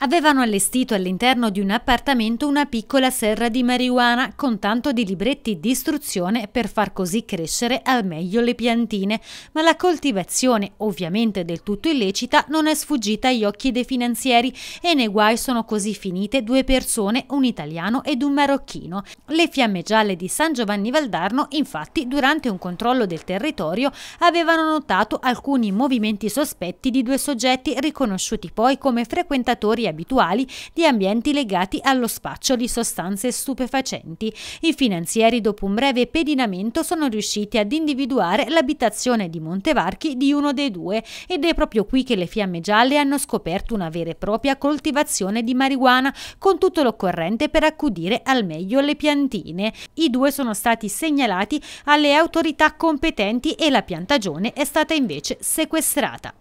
Avevano allestito all'interno di un appartamento una piccola serra di marijuana con tanto di libretti di istruzione per far così crescere al meglio le piantine, ma la coltivazione, ovviamente del tutto illecita, non è sfuggita agli occhi dei finanzieri e nei guai sono così finite due persone, un italiano ed un marocchino. Le fiamme gialle di San Giovanni Valdarno, infatti, durante un controllo del territorio avevano notato alcuni movimenti sospetti di due soggetti riconosciuti poi come frequentatori abituali di ambienti legati allo spaccio di sostanze stupefacenti. I finanzieri, dopo un breve pedinamento, sono riusciti ad individuare l'abitazione di Montevarchi di uno dei due ed è proprio qui che le fiamme gialle hanno scoperto una vera e propria coltivazione di marijuana con tutto l'occorrente per accudire al meglio le piantine. I due sono stati segnalati alle autorità competenti e la piantagione è stata invece sequestrata.